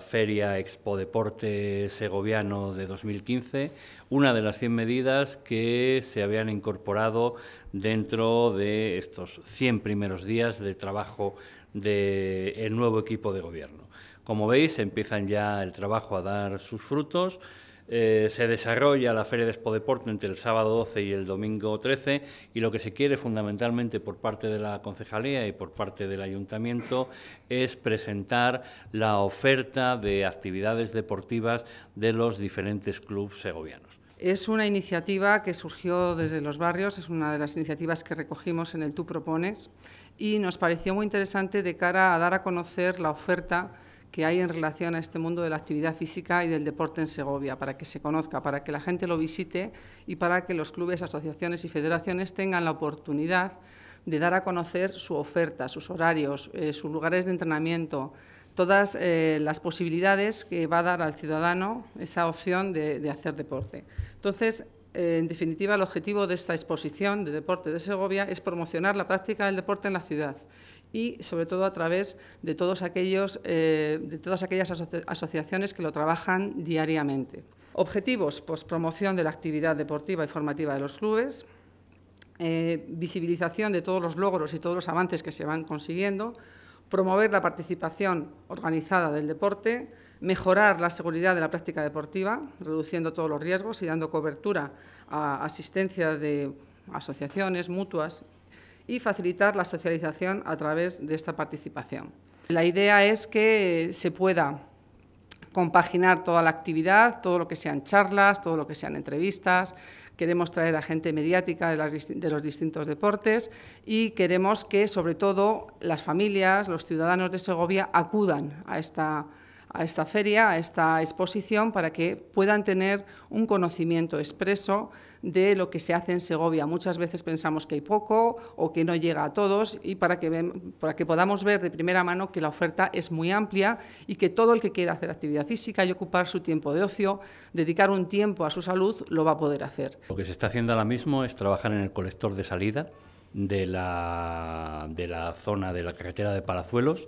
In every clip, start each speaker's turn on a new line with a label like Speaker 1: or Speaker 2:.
Speaker 1: Feria Expo Deporte Segoviano de 2015, una de las 100 medidas que se habían incorporado dentro de estos 100 primeros días de trabajo del nuevo equipo de gobierno. Como veis, empiezan ya el trabajo a dar sus frutos. Eh, se desarrolla la Feria de Expo Deporte entre el sábado 12 y el domingo 13 y lo que se quiere fundamentalmente por parte de la concejalía y por parte del ayuntamiento es presentar la oferta de actividades deportivas de los diferentes clubes segovianos.
Speaker 2: Es una iniciativa que surgió desde los barrios, es una de las iniciativas que recogimos en el Tú Propones y nos pareció muy interesante de cara a dar a conocer la oferta que hay en relación a este mundo de la actividad física y del deporte en Segovia, para que se conozca, para que la gente lo visite y para que los clubes, asociaciones y federaciones tengan la oportunidad de dar a conocer su oferta, sus horarios, eh, sus lugares de entrenamiento, todas eh, las posibilidades que va a dar al ciudadano esa opción de, hacer deporte. Entonces, eh, en definitiva, el objetivo de esta exposición de deporte de Segovia es promocionar la práctica del deporte en la ciudad y sobre todo a través de, todos aquellos, eh, de todas aquellas asociaciones que lo trabajan diariamente. Objetivos, pues promoción de la actividad deportiva y formativa de los clubes, eh, visibilización de todos los logros y todos los avances que se van consiguiendo, promover la participación organizada del deporte, mejorar la seguridad de la práctica deportiva, reduciendo todos los riesgos y dando cobertura a asistencia de asociaciones, mutuas y facilitar la socialización a través de esta participación. La idea es que se pueda compaginar toda la actividad, todo lo que sean charlas, todo lo que sean entrevistas. Queremos traer a gente mediática de, los distintos deportes y queremos que, sobre todo, las familias, los ciudadanos de Segovia acudan a esta a esta feria, a esta exposición, para que puedan tener un conocimiento expreso de lo que se hace en Segovia. Muchas veces pensamos que hay poco o que no llega a todos y para que, para que podamos ver de primera mano que la oferta es muy amplia y que todo el que quiera hacer actividad física y ocupar su tiempo de ocio, dedicar un tiempo a su salud, lo va a poder hacer.
Speaker 1: Lo que se está haciendo ahora mismo es trabajar en el colector de salida de la, de la zona de la carretera de Palazuelos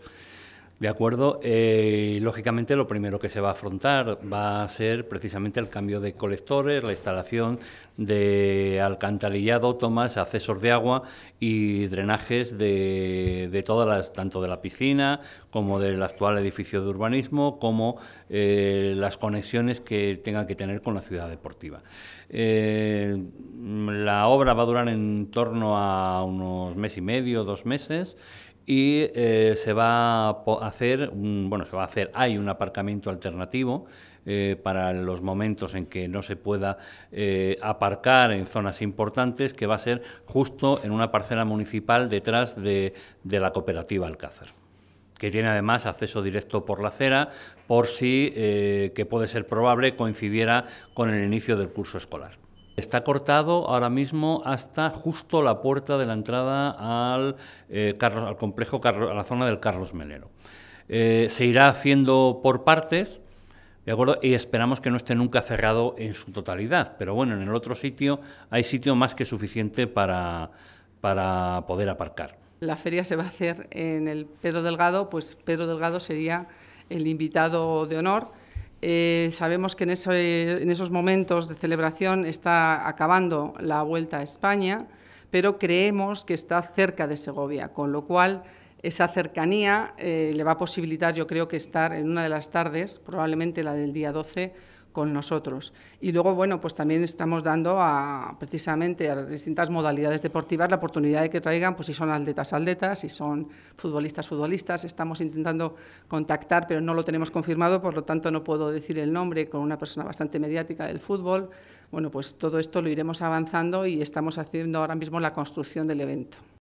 Speaker 1: de acuerdo, eh, lógicamente lo primero que se va a afrontar va a ser precisamente el cambio de colectores, la instalación de alcantarillado, tomas, accesos de agua y drenajes de, todas las, tanto de la piscina como del actual edificio de urbanismo, como eh, las conexiones que tengan que tener con la ciudad deportiva. Eh, la obra va a durar en torno a unos mes y medio, dos meses y eh, se va a hacer, bueno, se va a hacer, hay un aparcamiento alternativo eh, para los momentos en que no se pueda eh, aparcar en zonas importantes, que va a ser justo en una parcela municipal detrás de, de la cooperativa Alcázar que tiene además acceso directo por la acera, por si, que puede ser probable, coincidiera con el inicio del curso escolar. Está cortado ahora mismo hasta justo la puerta de la entrada al, eh, al complejo, a la zona del Carlos Melero. Eh, se irá haciendo por partes, ¿de acuerdo? Y esperamos que no esté nunca cerrado en su totalidad. Pero bueno, en el otro sitio hay sitio más que suficiente para, para poder aparcar.
Speaker 2: La feria se va a hacer en el Pedro Delgado, pues Pedro Delgado sería el invitado de honor eh, sabemos que en, esos momentos de celebración está acabando la vuelta a España, pero creemos que está cerca de Segovia, con lo cual esa cercanía eh, le va a posibilitar, yo creo que estar en una de las tardes, probablemente la del día 12, con nosotros. Y luego, bueno, pues también estamos dando a, precisamente a las distintas modalidades deportivas la oportunidad de que traigan, pues si son atletas, atletas, si son futbolistas, futbolistas. Estamos intentando contactar, pero no lo tenemos confirmado, por lo tanto no puedo decir el nombre con una persona bastante mediática del fútbol. Bueno, pues todo esto lo iremos avanzando y estamos haciendo ahora mismo la construcción del evento.